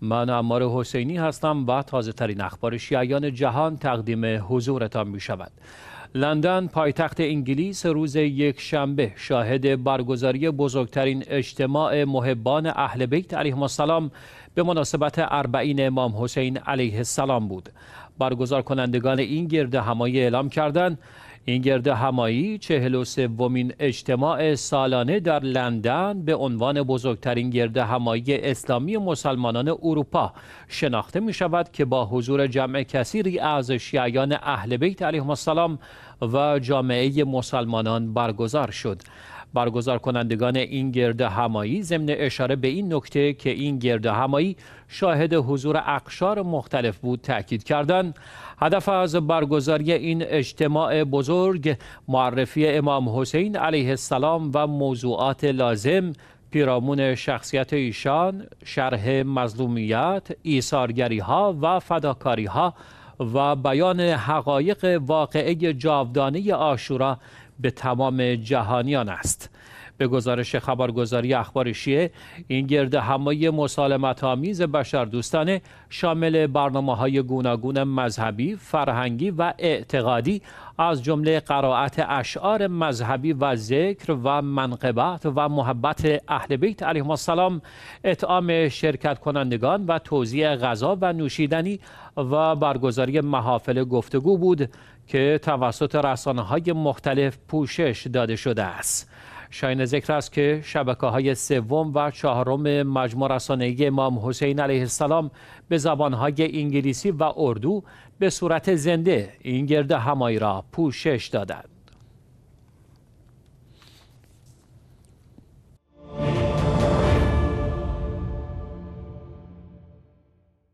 من امار حسینی هستم و تازه ترین اخبار شیعیان جهان تقدیم حضورتان می شود. لندن پایتخت انگلیس روز یک شنبه شاهد برگزاری بزرگترین اجتماع محبان اهل بیت علیه السلام به مناسبت اربعین امام حسین علیه السلام بود برگزار کنندگان این گرد همایی اعلام کردند این گرد همایی چهل و اجتماع سالانه در لندن به عنوان بزرگترین گرد همایی اسلامی مسلمانان اروپا شناخته می شود که با حضور جمع کثیری از شیعیان اهل بیت علیهم السلام و جامعه مسلمانان برگزار شد برگزار کنندگان این گرد همایی ضمن اشاره به این نکته که این گرد همایی شاهد حضور اقشار مختلف بود تاکید کردند هدف از برگزاری این اجتماع بزرگ معرفی امام حسین علیه السلام و موضوعات لازم پیرامون شخصیت ایشان، شرح مظلومیت، ایثارگری ها و فداکاری ها و بیان حقایق واقعه جاودانه آشورا به تمام جهانیان است به گزارش خبرگزاری اخبار شیعه این گرد همایی مسالمت آمیز دوستانه شامل برنامه های گوناگون مذهبی، فرهنگی و اعتقادی از جمله قرائت اشعار مذهبی و ذکر و منقبت و محبت اهل بیت (علیه السلام اطعام شرکت کنندگان و توزیع غذا و نوشیدنی و برگزاری محافل گفتگو بود که توسط رسانه های مختلف پوشش داده شده است. شاین ذکر است که شبکه های سوم و چهارم مجموع رسانه‌ای امام حسین علیه السلام به زبانهای انگلیسی و اردو به صورت زنده این گرد همایی را پوشش دادند.